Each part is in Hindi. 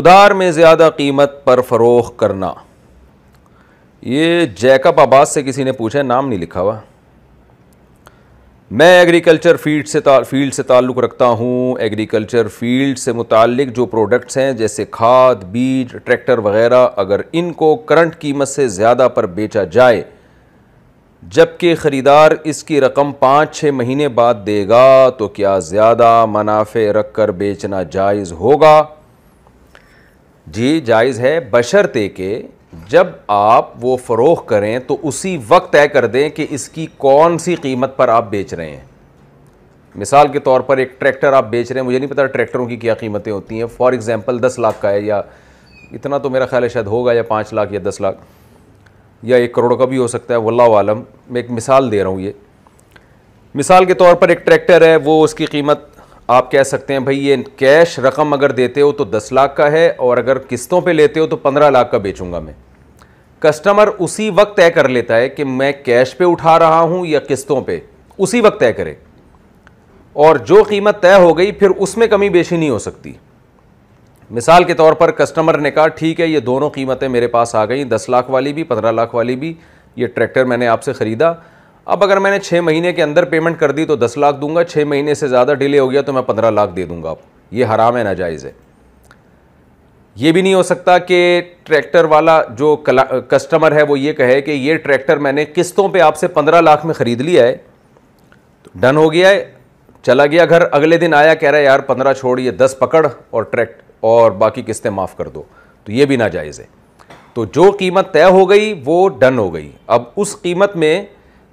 उधार में ज़्यादा कीमत पर फरोख करना ये जैकब आबाद से किसी ने पूछा नाम नहीं लिखा हुआ मैं एग्रीकल्चर फील्ड से फील्ड से ताल्लुक़ रखता हूँ एग्रीकल्चर फील्ड से मुतल जो प्रोडक्ट्स हैं जैसे खाद बीज ट्रैक्टर वगैरह अगर इनको करंट कीमत से ज़्यादा पर बेचा जाए जबकि ख़रीदार इसकी रकम पाँच छः महीने बाद देगा तो क्या ज़्यादा मुनाफे रख कर बेचना जायज़ होगा जी जायज़ है बशर्ते के जब आप वो फ़रोख करें तो उसी वक्त तय कर दें कि इसकी कौन सी कीमत पर आप बेच रहे हैं मिसाल के तौर पर एक ट्रैक्टर आप बेच रहे हैं मुझे नहीं पता ट्रैक्टरों की क्या कीमतें होती हैं फॉर एग्ज़ाम्पल दस लाख का है या इतना तो मेरा ख्याल है शायद होगा या पाँच लाख या दस लाख या एक करोड़ का भी हो सकता है वल्ला आलम मैं एक मिसाल दे रहा हूँ ये मिसाल के तौर पर एक ट्रैक्टर है वो उसकी कीमत आप कह सकते हैं भाई ये कैश रकम अगर देते हो तो दस लाख का है और अगर किस्तों पे लेते हो तो पंद्रह लाख का बेचूंगा मैं कस्टमर उसी वक्त तय कर लेता है कि मैं कैश पे उठा रहा हूँ या किस्तों पे उसी वक्त तय करे और जो कीमत तय हो गई फिर उसमें कमी बेशी नहीं हो सकती मिसाल के तौर पर कस्टमर ने कहा ठीक है ये दोनों कीमतें मेरे पास आ गई दस लाख वाली भी पंद्रह लाख वाली भी ये ट्रैक्टर मैंने आपसे ख़रीदा अब अगर मैंने छः महीने के अंदर पेमेंट कर दी तो दस लाख दूंगा छः महीने से ज़्यादा डिले हो गया तो मैं पंद्रह लाख दे दूंगा आप ये हराम है नाजायज़ है ये भी नहीं हो सकता कि ट्रैक्टर वाला जो कस्टमर है वो ये कहे कि ये ट्रैक्टर मैंने किस्तों पे आपसे पंद्रह लाख में ख़रीद लिया है तो डन हो गया है चला गया घर अगले दिन आया कह रहा है यार पंद्रह छोड़ ये दस पकड़ और ट्रैक्ट और बाकी किस्तें माफ़ कर दो तो ये भी नाजायज़ है तो जो कीमत तय हो गई वो डन हो गई अब उस कीमत में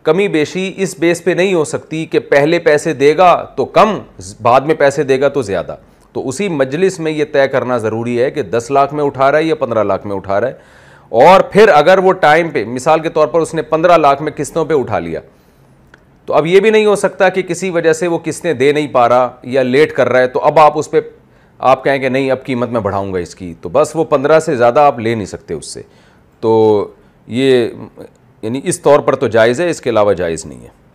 कमी बेशी इस बेस पे नहीं हो सकती कि पहले पैसे देगा तो कम बाद में पैसे देगा तो ज़्यादा तो उसी मजलिस में ये तय करना ज़रूरी है कि दस लाख में उठा रहा है या पंद्रह लाख में उठा रहा है और फिर अगर वो टाइम पे मिसाल के तौर पर उसने पंद्रह लाख में किस्तों पे उठा लिया तो अब ये भी नहीं हो सकता कि किसी वजह से वो किस्तें दे नहीं पा रहा या लेट कर रहा है तो अब आप उस पर आप कहें कि नहीं अब कीमत मैं बढ़ाऊँगा इसकी तो बस वो पंद्रह से ज़्यादा आप ले नहीं सकते उससे तो ये यानी इस तौर पर तो जायज़ है इसके अलावा जायज़ नहीं है